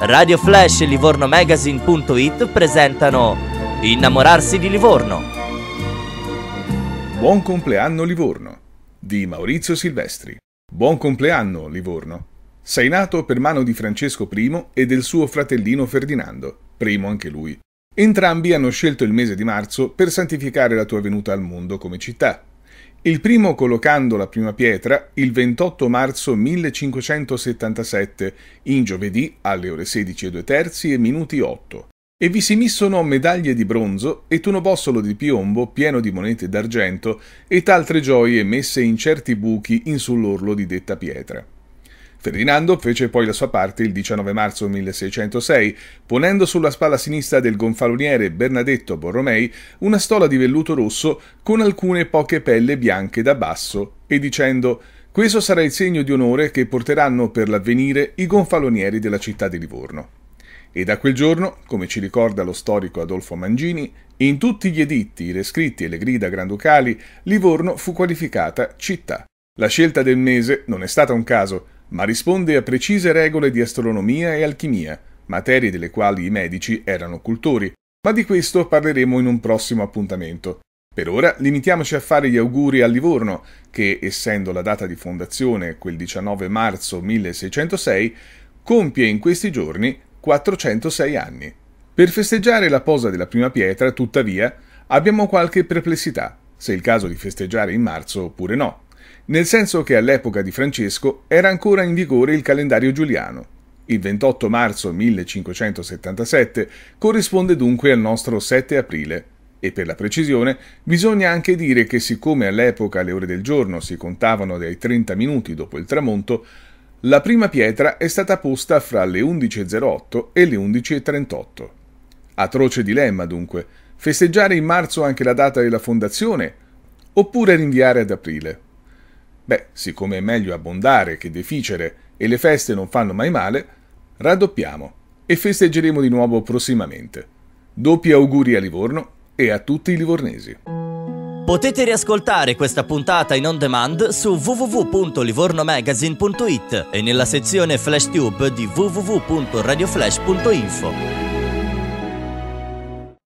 Radio Flash e Magazine.it presentano Innamorarsi di Livorno. Buon compleanno Livorno di Maurizio Silvestri. Buon compleanno Livorno. Sei nato per mano di Francesco I e del suo fratellino Ferdinando, primo anche lui. Entrambi hanno scelto il mese di marzo per santificare la tua venuta al mondo come città il primo collocando la prima pietra il 28 marzo 1577, in giovedì alle ore 16.2 e terzi e minuti 8, e vi si missono medaglie di bronzo e un bossolo di piombo pieno di monete d'argento e altre gioie messe in certi buchi in sull'orlo di detta pietra. Ferdinando fece poi la sua parte il 19 marzo 1606, ponendo sulla spalla sinistra del gonfaloniere Bernadetto Borromei una stola di velluto rosso con alcune poche pelle bianche da basso e dicendo questo sarà il segno di onore che porteranno per l'avvenire i gonfalonieri della città di Livorno. E da quel giorno, come ci ricorda lo storico Adolfo Mangini, in tutti gli editti, i rescritti e le grida granducali, Livorno fu qualificata città. La scelta del mese non è stata un caso, ma risponde a precise regole di astronomia e alchimia, materie delle quali i medici erano cultori, ma di questo parleremo in un prossimo appuntamento. Per ora limitiamoci a fare gli auguri a Livorno, che, essendo la data di fondazione quel 19 marzo 1606, compie in questi giorni 406 anni. Per festeggiare la posa della prima pietra, tuttavia, abbiamo qualche perplessità, se è il caso di festeggiare in marzo oppure no nel senso che all'epoca di Francesco era ancora in vigore il calendario giuliano. Il 28 marzo 1577 corrisponde dunque al nostro 7 aprile. E per la precisione bisogna anche dire che siccome all'epoca le ore del giorno si contavano dai 30 minuti dopo il tramonto, la prima pietra è stata posta fra le 11.08 e le 11.38. Atroce dilemma dunque, festeggiare in marzo anche la data della fondazione oppure rinviare ad aprile. Beh, siccome è meglio abbondare che deficere e le feste non fanno mai male, raddoppiamo e festeggeremo di nuovo prossimamente. Doppi auguri a Livorno e a tutti i livornesi. Potete riascoltare questa puntata in on demand su www.livornomagazine.it e nella sezione FlashTube di www.radioflash.info.